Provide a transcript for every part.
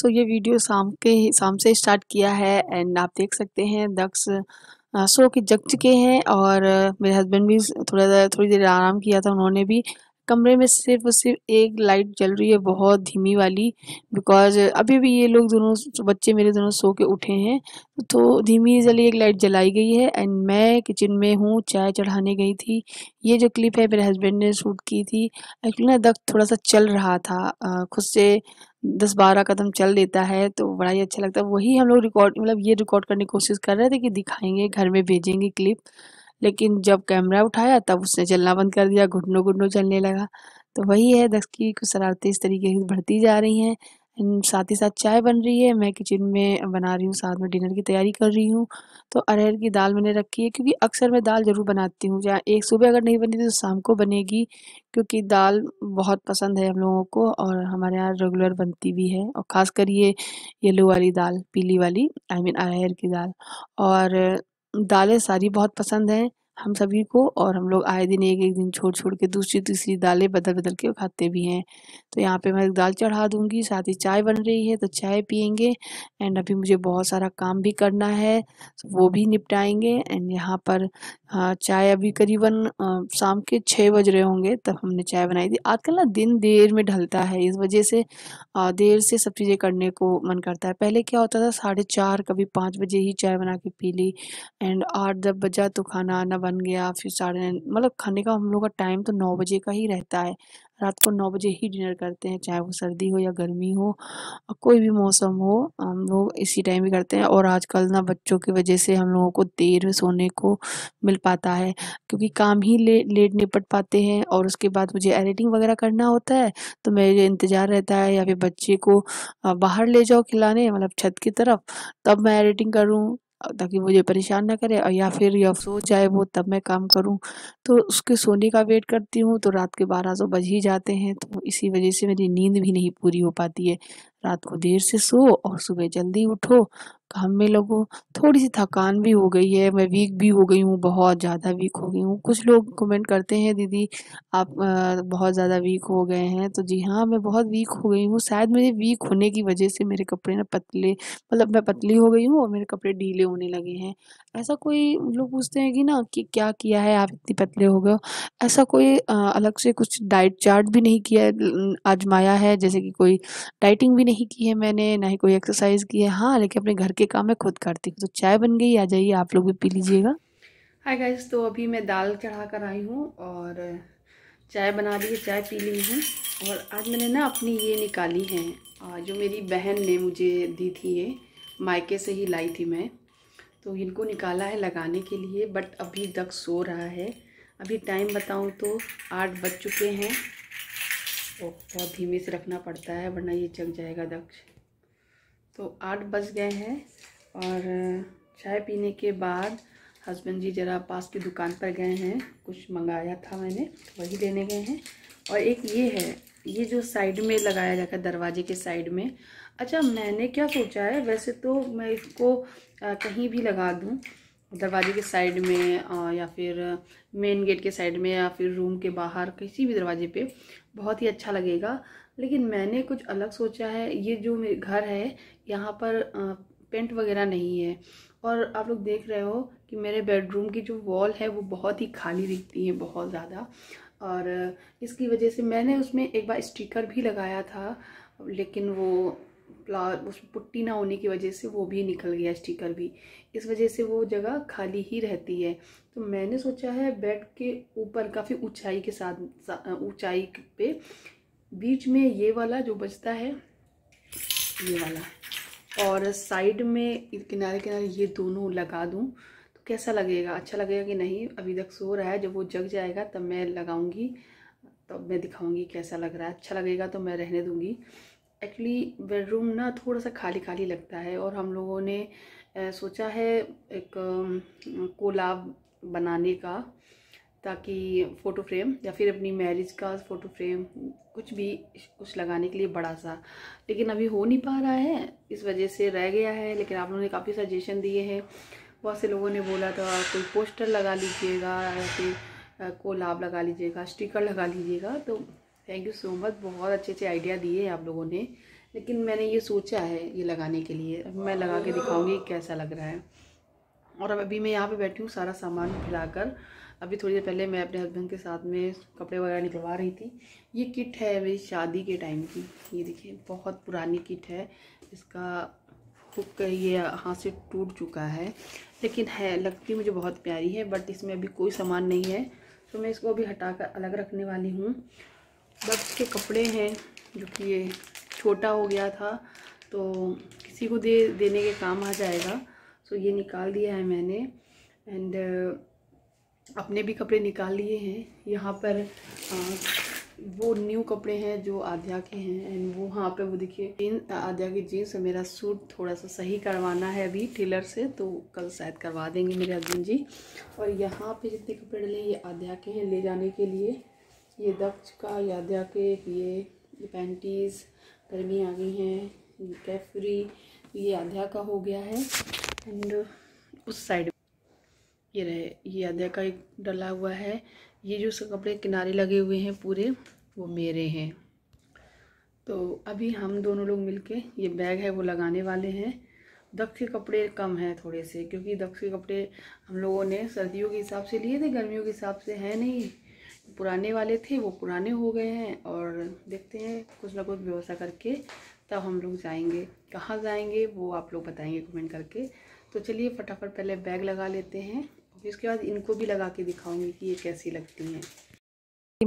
तो ये वीडियो शाम के शाम से स्टार्ट किया है एंड आप देख सकते हैं दक्ष सो के जग चुके हैं और मेरे हस्बैंड भी थोड़ा थोड़ी देर आराम किया था उन्होंने भी कमरे में सिर्फ और सिर्फ एक लाइट जल रही है बहुत धीमी वाली बिकॉज अभी भी ये लोग दोनों बच्चे मेरे दोनों सो के उठे हैं तो धीमी जली एक लाइट जलाई गई है एंड मैं किचन में हूँ चाय चढ़ाने गई थी ये जो क्लिप है मेरे हस्बैंड ने शूट की थी एक्चुअली ना दख थोड़ा सा चल रहा था खुद से दस बारह कदम चल देता है तो बड़ा ही अच्छा लगता है वही हम लोग रिकॉर्ड मतलब ये रिकॉर्ड करने की कोशिश कर रहे थे कि दिखाएंगे घर में भेजेंगे क्लिप लेकिन जब कैमरा उठाया तब उसने चलना बंद कर दिया घुटनों घुटनों चलने लगा तो वही है दस की कुछ शरारतें इस तरीके से बढ़ती जा रही हैं साथ ही साथ चाय बन रही है मैं किचन में बना रही हूँ साथ में डिनर की तैयारी कर रही हूँ तो अरहर की दाल मैंने रखी है क्योंकि अक्सर मैं दाल ज़रूर बनाती हूँ जहाँ एक सुबह अगर नहीं बनी तो शाम को बनेगी क्योंकि दाल बहुत पसंद है हम लोगों को और हमारे यहाँ रेगुलर बनती भी है और खास कर ये येलो वाली दाल पीली वाली आई I मीन mean अरहर की दाल और दालें सारी बहुत पसंद हैं हम सभी को और हम लोग आए दिन एक एक दिन छोड़ छोड़ के दूसरी तीसरी दालें बदल बदल के खाते भी हैं तो यहाँ पे मैं दाल चढ़ा दूँगी साथ ही चाय बन रही है तो चाय पियेंगे एंड अभी मुझे बहुत सारा काम भी करना है तो वो भी निपटाएंगे एंड यहाँ पर हाँ, चाय अभी करीबन शाम के छः बज रहे होंगे तब हमने चाय बनाई थी आजकल ना दिन देर में ढलता है इस वजह से देर से सब चीज़ें करने को मन करता है पहले क्या होता था साढ़े चार कभी पाँच बजे ही चाय बना के पी ली एंड आठ दस बजा तो खाना आना बन गया फिर साढ़े मतलब खाने का हम लोग का टाइम तो नौ बजे का ही रहता है रात को नौ बजे ही डिनर करते हैं चाहे वो सर्दी हो या गर्मी हो कोई भी मौसम हो हम लोग इसी टाइम ही करते हैं और आजकल ना बच्चों की वजह से हम लोगों को देर में सोने को मिल पाता है क्योंकि काम ही ले लेट निपट पाते हैं और उसके बाद मुझे एडिटिंग वगैरह करना होता है तो मेरे इंतज़ार रहता है या फिर बच्चे को बाहर ले जाओ खिलाने मतलब छत की तरफ तब मैं एडिटिंग करूँ ताकि मुझे परेशान ना करे और या फिर ये सो जाए वो तब मैं काम करूं तो उसके सोने का वेट करती हूं तो रात के बारह सौ बज ही जाते हैं तो इसी वजह से मेरी नींद भी नहीं पूरी हो पाती है रात को देर से सो और सुबह जल्दी उठो काम में लगो थोड़ी सी थकान भी हो गई है मैं वीक भी हो गई हूँ बहुत ज़्यादा वीक हो गई हूँ कुछ लोग कमेंट करते हैं दीदी आप बहुत ज़्यादा वीक हो गए हैं तो जी हाँ मैं बहुत वीक हो गई हूँ शायद मेरे वीक होने की वजह से मेरे कपड़े ना पतले मतलब मैं पतली हो गई हूँ और मेरे कपड़े ढीले होने लगे हैं ऐसा कोई लोग पूछते हैं कि ना कि क्या किया है आप इतनी पतले हो गए ऐसा कोई अलग से कुछ डाइट चार्ट भी नहीं किया आजमाया है जैसे कि कोई डाइटिंग भी नहीं की है मैंने ना ही कोई एक्सरसाइज की है हाँ लेकिन अपने घर के काम मैं खुद करती हूँ तो चाय बन गई आ जाइए आप लोग भी पी लीजिएगा हाय गाइस तो अभी मैं दाल चढ़ा कर आई हूँ और चाय बना दी है चाय पी ली हूँ और आज मैंने ना अपनी ये निकाली है जो मेरी बहन ने मुझे दी थी ये मायके से ही लाई थी मैं तो इनको निकाला है लगाने के लिए बट अभी तक सो रहा है अभी टाइम बताऊँ तो आठ बज चुके हैं और बहुत धीमे से रखना पड़ता है वरना ये चक जाएगा दक्ष तो आठ बज गए हैं और चाय पीने के बाद हस्बैंड जी ज़रा पास की दुकान पर गए हैं कुछ मंगाया था मैंने तो वही लेने गए हैं और एक ये है ये जो साइड में लगाया जाता है दरवाजे के साइड में अच्छा मैंने क्या सोचा है वैसे तो मैं इसको आ, कहीं भी लगा दूँ दरवाजे के साइड में या फिर मेन गेट के साइड में या फिर रूम के बाहर किसी भी दरवाजे पे बहुत ही अच्छा लगेगा लेकिन मैंने कुछ अलग सोचा है ये जो मेरे घर है यहाँ पर पेंट वगैरह नहीं है और आप लोग देख रहे हो कि मेरे बेडरूम की जो वॉल है वो बहुत ही खाली दिखती है बहुत ज़्यादा और इसकी वजह से मैंने उसमें एक बार स्टिकर भी लगाया था लेकिन वो फ्लावर उस पुट्टी ना होने की वजह से वो भी निकल गया स्टिकर भी इस वजह से वो जगह खाली ही रहती है तो मैंने सोचा है बेड के ऊपर काफ़ी ऊंचाई के साथ ऊंचाई पे बीच में ये वाला जो बचता है ये वाला और साइड में किनारे किनारे ये दोनों लगा दूँ तो कैसा लगेगा अच्छा लगेगा कि नहीं अभी तक सो रहा है जब वो जग जाएगा तब मैं लगाऊँगी तब मैं दिखाऊँगी कैसा लग रहा है अच्छा लगेगा तो मैं रहने दूंगी एक्चुअली बेडरूम ना थोड़ा सा खाली खाली लगता है और हम लोगों ने सोचा है एक कोलाब बनाने का ताकि फ़ोटो फ्रेम या फिर अपनी मैरिज का फ़ोटो फ्रेम कुछ भी कुछ लगाने के लिए बड़ा सा लेकिन अभी हो नहीं पा रहा है इस वजह से रह गया है लेकिन आप लोगों ने काफ़ी सजेशन दिए हैं बहुत से लोगों ने बोला था कोई पोस्टर लगा लीजिएगा या फिर कोलाब लगा लीजिएगा स्टिकर लगा लीजिएगा तो थैंक यू सो मच बहुत अच्छे अच्छे आइडिया दिए हैं आप लोगों ने लेकिन मैंने ये सोचा है ये लगाने के लिए अब मैं लगा के दिखाऊंगी कैसा लग रहा है और अब अभी मैं यहाँ पे बैठी हूँ सारा सामान फैलाकर अभी थोड़ी देर पहले मैं अपने हस्बैंड के साथ में कपड़े वगैरह निकलवा रही थी ये किट है मेरी शादी के टाइम की ये देखिए बहुत पुरानी किट है इसका हुक ये हाथ से टूट चुका है लेकिन है लगती मुझे बहुत प्यारी है बट इसमें अभी कोई सामान नहीं है तो मैं इसको अभी हटा कर अलग रखने वाली हूँ बक्स के कपड़े हैं जो कि ये छोटा हो गया था तो किसी को दे देने के काम आ जाएगा सो तो ये निकाल दिया है मैंने एंड अपने भी कपड़े निकाल लिए हैं यहाँ पर आ, वो न्यू कपड़े हैं जो आध्या के हैं एंड वो वहाँ पे वो देखिए जीन आध्या की जीन्स और मेरा सूट थोड़ा सा सही करवाना है अभी टेलर से तो कल शायद करवा देंगे मेरे हस्बैंड जी और यहाँ पे जितने कपड़े डले ये आध्या के हैं ले जाने के लिए ये दक्ष का याद्या के ये पैंटीज़ गर्मी आ गई हैं कैफरी ये आध्या का हो गया है एंड उस साइड ये रहे ये आध्या का एक डला हुआ है ये जो कपड़े किनारे लगे हुए हैं पूरे वो मेरे हैं तो अभी हम दोनों लोग मिलके ये बैग है वो लगाने वाले हैं दक्ष के कपड़े कम हैं थोड़े से क्योंकि दक्ष के कपड़े हम लोगों ने सर्दियों के हिसाब से लिए थे गर्मियों के हिसाब से है नहीं पुराने वाले थे वो पुराने हो गए हैं और देखते हैं कुछ ना कुछ व्यवस्था करके तब हम लोग जाएंगे कहाँ जाएंगे वो आप लोग बताएंगे कमेंट करके तो चलिए फटाफट पहले बैग लगा लेते हैं फिर उसके बाद इनको भी लगा के दिखाऊंगी कि ये कैसी लगती हैं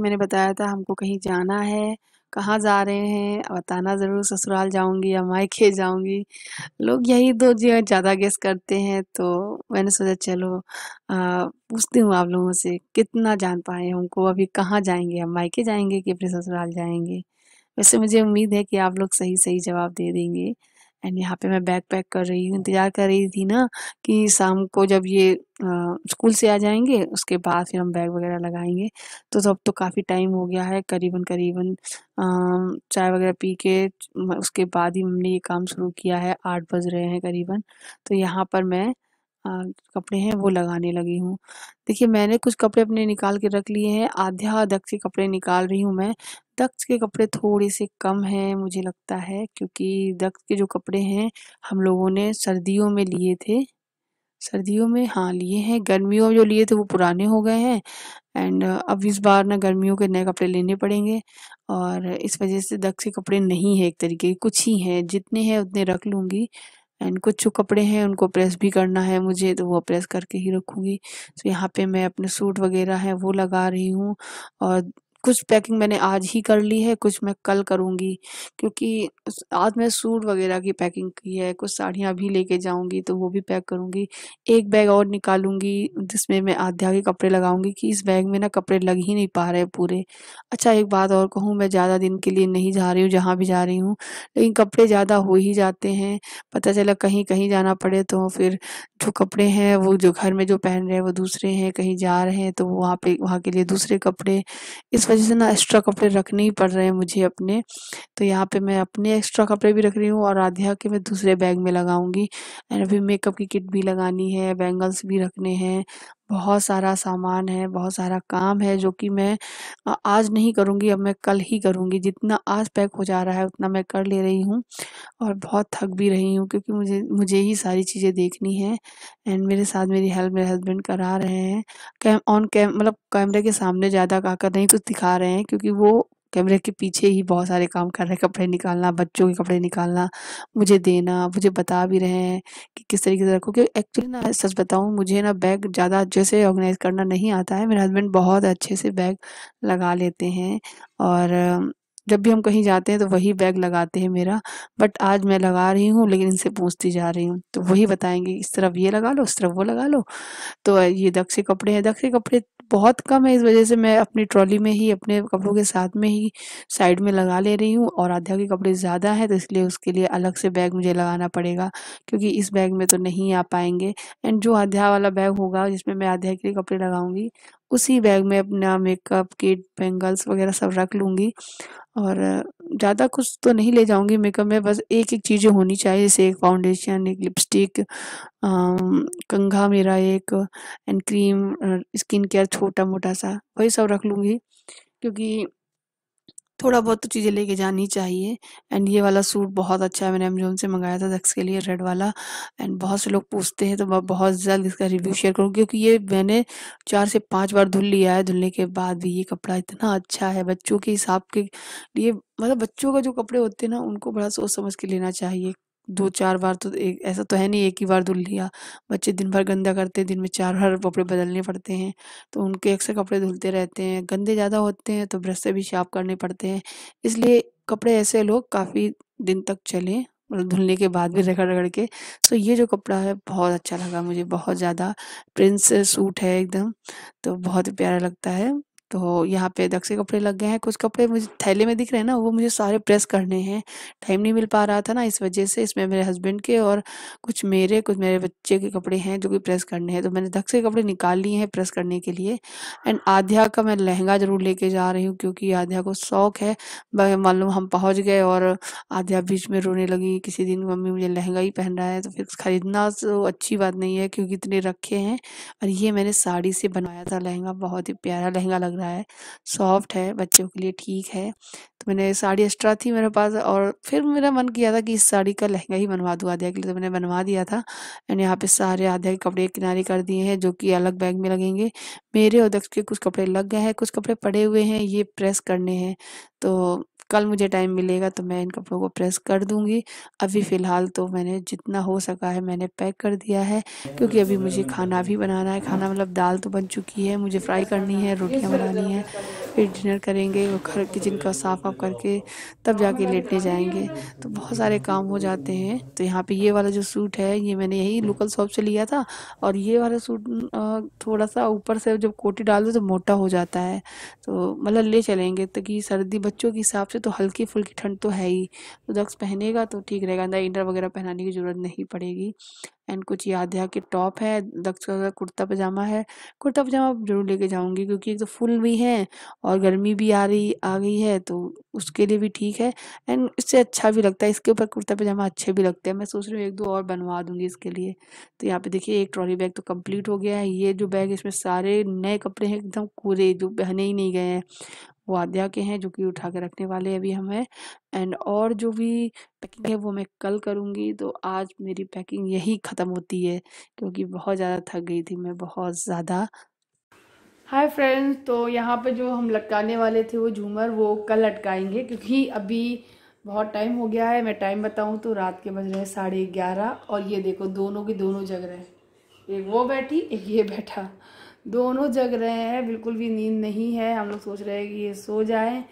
मैंने बताया था हमको कहीं जाना है कहाँ जा रहे हैं बताना ज़रूर ससुराल जाऊंगी या मायके जाऊंगी लोग यही दो जो ज़्यादा गेस करते हैं तो मैंने सोचा चलो पूछती हूँ आप लोगों से कितना जान पाए हमको अभी कहाँ जाएंगे हम मायके जाएंगे कि अपने ससुराल जाएंगे वैसे मुझे उम्मीद है कि आप लोग सही सही जवाब दे देंगे एंड यहाँ पे मैं बैग पैक कर रही हूँ इंतज़ार कर रही थी ना कि शाम को जब ये आ, स्कूल से आ जाएंगे उसके बाद फिर हम बैग वगैरह लगाएंगे तो अब तो काफ़ी टाइम हो गया है करीबन करीबन चाय वगैरह पी के उसके बाद ही हमने ये काम शुरू किया है आठ बज रहे हैं करीबन तो यहाँ पर मैं आ, कपड़े हैं वो लगाने लगी हूँ देखिए मैंने कुछ कपड़े अपने निकाल के रख लिए हैं आध्या आधे के कपड़े निकाल रही हूँ मैं दक्ष के कपड़े थोड़े से कम हैं मुझे लगता है क्योंकि दक्ष के जो कपड़े हैं हम लोगों ने सर्दियों में लिए थे सर्दियों में हाँ लिए हैं गर्मियों में जो लिए थे वो पुराने हो गए हैं एंड अब इस बार ना गर्मियों के नए कपड़े लेने पड़ेंगे और इस वजह से दक्ष के कपड़े नहीं है एक तरीके के कुछ ही हैं जितने हैं उतने रख लूँगी एंड कुछ जो कपड़े हैं उनको प्रेस भी करना है मुझे तो वो प्रेस करके ही रखूँगी तो यहाँ पे मैं अपने सूट वगैरह हैं वो लगा रही हूँ और कुछ पैकिंग मैंने आज ही कर ली है कुछ मैं कल करूँगी क्योंकि आज मैं सूट वगैरह की पैकिंग की है कुछ साड़ियाँ भी लेके जाऊँगी तो वो भी पैक करूँगी एक बैग और निकालूंगी जिसमें मैं आध्या के कपड़े लगाऊंगी कि इस बैग में ना कपड़े लग ही नहीं पा रहे पूरे अच्छा एक बात और कहूँ मैं ज़्यादा दिन के लिए नहीं जा रही हूँ जहाँ भी जा रही हूँ लेकिन कपड़े ज़्यादा हो ही जाते हैं पता चला कहीं कहीं जाना पड़े तो फिर जो कपड़े हैं वो जो घर में जो पहन रहे हैं वो दूसरे हैं कहीं जा रहे हैं तो वहाँ पे वहाँ के लिए दूसरे कपड़े इस वजह से ना एक्स्ट्रा कपड़े रखने ही पड़ रहे हैं मुझे अपने तो यहाँ पे मैं अपने एक्स्ट्रा कपड़े भी रख रही हूँ और आध्या के मैं दूसरे बैग में लगाऊंगी एंड अभी मेकअप की किट भी लगानी है बैंगल्स भी रखने हैं बहुत सारा सामान है बहुत सारा काम है जो कि मैं आज नहीं करूँगी अब मैं कल ही करूँगी जितना आज पैक हो जा रहा है उतना मैं कर ले रही हूँ और बहुत थक भी रही हूँ क्योंकि मुझे मुझे ही सारी चीज़ें देखनी है एंड मेरे साथ मेरी हेल्प मेरे हस्बैंड करा रहे हैं कैम ऑन कैम मतलब कैमरे के सामने ज़्यादा आकर नहीं कुछ दिखा रहे हैं क्योंकि वो कैमरे के पीछे ही बहुत सारे काम कर रहे हैं कपड़े निकालना बच्चों के कपड़े निकालना मुझे देना मुझे बता भी रहे हैं कि किस तरीके से रखो क्योंकि एक्चुअली ना सच बताऊँ मुझे ना बैग ज़्यादा अच्छे से ऑर्गेनाइज करना नहीं आता है मेरे हस्बैंड बहुत अच्छे से बैग लगा लेते हैं और जब भी हम कहीं जाते हैं तो वही बैग लगाते हैं मेरा बट आज मैं लगा रही हूँ लेकिन इनसे पूछती जा रही हूँ तो वही बताएंगे इस तरफ ये लगा लो उस तरफ वो लगा लो तो ये दक्षे कपड़े हैं दक्षे कपड़े बहुत कम है इस वजह से मैं अपनी ट्रॉली में ही अपने कपड़ों के साथ में ही साइड में लगा ले रही हूँ और आध्या के कपड़े ज़्यादा है तो इसलिए उसके लिए अलग से बैग मुझे लगाना पड़ेगा क्योंकि इस बैग में तो नहीं आ पाएंगे एंड जो आध्या वाला बैग होगा जिसमें मैं आध्या के लिए कपड़े लगाऊंगी उसी बैग में अपना मेकअप किट बेंगल्स वगैरह सब रख लूँगी और ज़्यादा कुछ तो नहीं ले जाऊँगी मेकअप में बस एक एक चीज़ें होनी चाहिए जैसे एक फाउंडेशन एक लिपस्टिक कंघा मेरा एक एंड क्रीम स्किन केयर छोटा मोटा सा वही सब रख लूँगी क्योंकि थोड़ा बहुत तो चीज़ें लेके जानी चाहिए एंड ये वाला सूट बहुत अच्छा है मैंने अमेजोन से मंगाया था जक्स के लिए रेड वाला एंड बहुत से लोग पूछते हैं तो मैं बहुत जल्द इसका रिव्यू शेयर करूँ क्योंकि ये मैंने चार से पाँच बार धुल लिया है धुलने के बाद भी ये कपड़ा इतना अच्छा है बच्चों के हिसाब के लिए मतलब बच्चों का जो कपड़े होते हैं ना उनको बड़ा सोच समझ के लेना चाहिए दो हम्म। चार बार तो एक ऐसा तो है नहीं एक ही बार धुल लिया बच्चे दिन भर गंदा करते हैं दिन में चार बार कपड़े बदलने पड़ते हैं तो उनके अक्सर कपड़े धुलते रहते हैं गंदे ज़्यादा होते हैं तो ब्रश से भी साफ करने पड़ते हैं इसलिए कपड़े ऐसे लोग काफ़ी दिन तक चले मतलब धुलने के बाद भी रगड़ रगड़ के सो ये जो कपड़ा है बहुत अच्छा लगा मुझे बहुत ज़्यादा प्रिंस सूट है एकदम तो बहुत ही प्यारा लगता है तो यहाँ पे दक्ष के कपड़े लग गए हैं कुछ कपड़े मुझे थैले में दिख रहे हैं ना वो मुझे सारे प्रेस करने हैं टाइम नहीं मिल पा रहा था ना इस वजह से इसमें मेरे हस्बैंड के और कुछ मेरे कुछ मेरे बच्चे के कपड़े हैं जो कि प्रेस करने हैं तो मैंने दक्ष के कपड़े निकाल लिए हैं प्रेस करने के लिए एंड आध्या का मैं लहंगा ज़रूर लेके जा रही हूँ क्योंकि आध्या को शौक है मालूम हम पहुँच गए और आध्या बीच में रोने लगी किसी दिन मम्मी मुझे लहंगा ही पहन रहा है तो फिर ख़रीदना तो अच्छी बात नहीं है क्योंकि इतने रखे हैं और ये मैंने साड़ी से बनाया था लहंगा बहुत ही प्यारा लहंगा लग रहा रहा है सॉफ्ट है बच्चों के लिए ठीक है तो मैंने साड़ी एक्स्ट्रा थी मेरे पास और फिर मेरा मन किया था कि इस साड़ी का लहंगा ही बनवा दूँ आधे के लिए तो मैंने बनवा दिया था मैंने यहाँ पे सारे आधे के कपड़े किनारे कर दिए हैं जो कि अलग बैग में लगेंगे मेरे और दक्ष के कुछ कपड़े लग गए हैं कुछ कपड़े पड़े हुए हैं ये प्रेस करने हैं तो कल मुझे टाइम मिलेगा तो मैं इन कपड़ों को प्रेस कर दूँगी अभी फ़िलहाल तो मैंने जितना हो सका है मैंने पैक कर दिया है क्योंकि अभी मुझे खाना भी बनाना है खाना मतलब दाल तो बन चुकी है मुझे फ्राई करनी है रोटियाँ बनानी है फिर डिनर करेंगे और घर किचन का साफ वाफ करके तब जाके लेटने जाएंगे तो बहुत सारे काम हो जाते हैं तो यहाँ पे ये वाला जो सूट है ये मैंने यही लोकल शॉप से लिया था और ये वाला सूट थोड़ा सा ऊपर से जब कोटी डाल दो तो मोटा हो जाता है तो मतलब ले चलेंगे ताकि सर्दी बच्चों के हिसाब से तो हल्की फुल्की ठंड तो है ही तो दक्स पहनेगा तो ठीक रहेगा अंदर इंटर वगैरह पहनाने की ज़रूरत नहीं पड़ेगी एंड कुछ यादिया के टॉप है दक्ष का कुर्ता पजामा है कुर्ता पजामा जरूर लेके जाऊंगी क्योंकि एक तो फुल भी है और गर्मी भी आ रही आ गई है तो उसके लिए भी ठीक है एंड इससे अच्छा भी लगता है इसके ऊपर कुर्ता पजामा अच्छे भी लगते हैं मैं सोच रही हूँ एक दो और बनवा दूंगी इसके लिए तो यहाँ पे देखिए एक ट्रॉली बैग तो कम्प्लीट हो गया है ये जो बैग इसमें सारे नए कपड़े हैं एकदम पूरे जो पहने ही नहीं गए हैं वो आद्या के हैं जो कि उठा के रखने वाले अभी हमें एंड और जो भी पैकिंग है वो मैं कल करूँगी तो आज मेरी पैकिंग यही ख़त्म होती है क्योंकि बहुत ज़्यादा थक गई थी मैं बहुत ज़्यादा हाय फ्रेंड्स तो यहाँ पे जो हम लटकाने वाले थे वो झूमर वो कल लटकाएंगे क्योंकि अभी बहुत टाइम हो गया है मैं टाइम बताऊँ तो रात के बज रहे हैं साढ़े ग्यारह और ये देखो दोनों की दोनों जग रहे हैं एक वो बैठी एक ये बैठा दोनों जग रहे हैं बिल्कुल भी नींद नहीं है हम लोग सोच रहे हैं कि ये सो जाए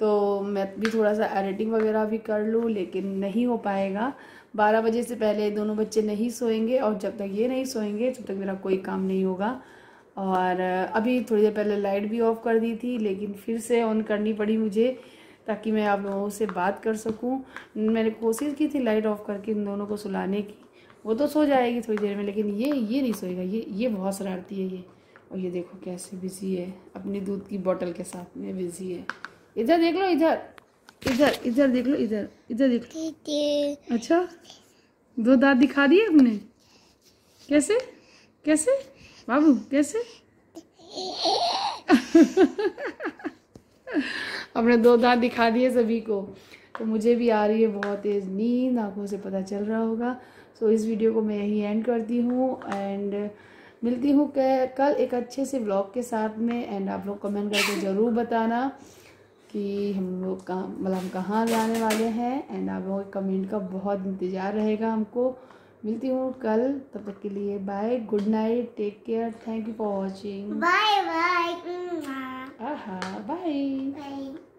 तो मैं भी थोड़ा सा एडिटिंग वगैरह भी कर लूँ लेकिन नहीं हो पाएगा बारह बजे से पहले दोनों बच्चे नहीं सोएंगे और जब तक ये नहीं सोएंगे तब तक मेरा कोई काम नहीं होगा और अभी थोड़ी देर पहले लाइट भी ऑफ कर दी थी लेकिन फिर से ऑन करनी पड़ी मुझे ताकि मैं आप लोगों से बात कर सकूं मैंने कोशिश की थी लाइट ऑफ करके इन दोनों को सुलाने की वो तो सो जाएगी थोड़ी देर में लेकिन ये ये नहीं सोएगा ये ये बहुत शरारती है ये और ये देखो कैसे बिजी है अपनी दूध की बॉटल के साथ में बिजी है इधर देख लो इधर इधर इधर देख लो इधर इधर देख लो अच्छा दो दांत दिखा दिए हमने कैसे कैसे बाबू कैसे हमने दो दांत दिखा दिए सभी को तो मुझे भी आ रही है बहुत तेज़ नींद आंखों से पता चल रहा होगा सो so, इस वीडियो को मैं यही एंड करती हूँ एंड मिलती हूँ कल एक अच्छे से ब्लॉग के साथ में एंड आप लोग कमेंट करके ज़रूर बताना कि हम लोग कहाँ मतलब हम कहाँ जाने वाले हैं एंड आप लोगों के कमेंट का बहुत इंतज़ार रहेगा हमको मिलती हूँ कल तब तक के लिए bye good night take care thank you for watching bye bye bye